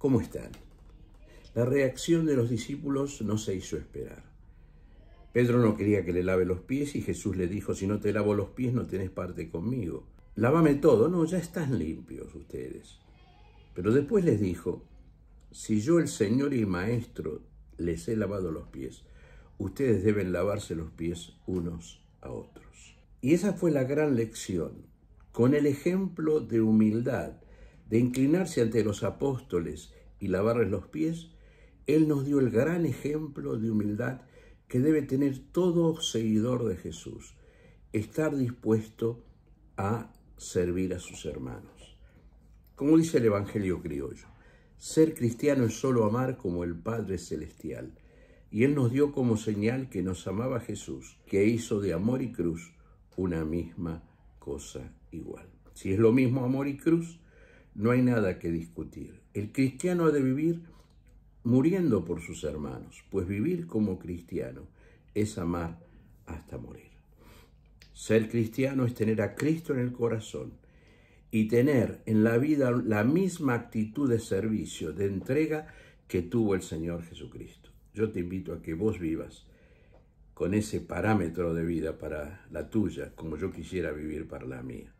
¿Cómo están? La reacción de los discípulos no se hizo esperar. Pedro no quería que le lave los pies y Jesús le dijo, si no te lavo los pies no tenés parte conmigo. Lávame todo, no, ya están limpios ustedes. Pero después les dijo, si yo el Señor y el Maestro les he lavado los pies, ustedes deben lavarse los pies unos a otros. Y esa fue la gran lección. Con el ejemplo de humildad de inclinarse ante los apóstoles y lavarles los pies, Él nos dio el gran ejemplo de humildad que debe tener todo seguidor de Jesús, estar dispuesto a servir a sus hermanos. Como dice el Evangelio criollo, ser cristiano es solo amar como el Padre Celestial. Y Él nos dio como señal que nos amaba Jesús, que hizo de amor y cruz una misma cosa igual. Si es lo mismo amor y cruz, no hay nada que discutir. El cristiano ha de vivir muriendo por sus hermanos, pues vivir como cristiano es amar hasta morir. Ser cristiano es tener a Cristo en el corazón y tener en la vida la misma actitud de servicio, de entrega que tuvo el Señor Jesucristo. Yo te invito a que vos vivas con ese parámetro de vida para la tuya, como yo quisiera vivir para la mía.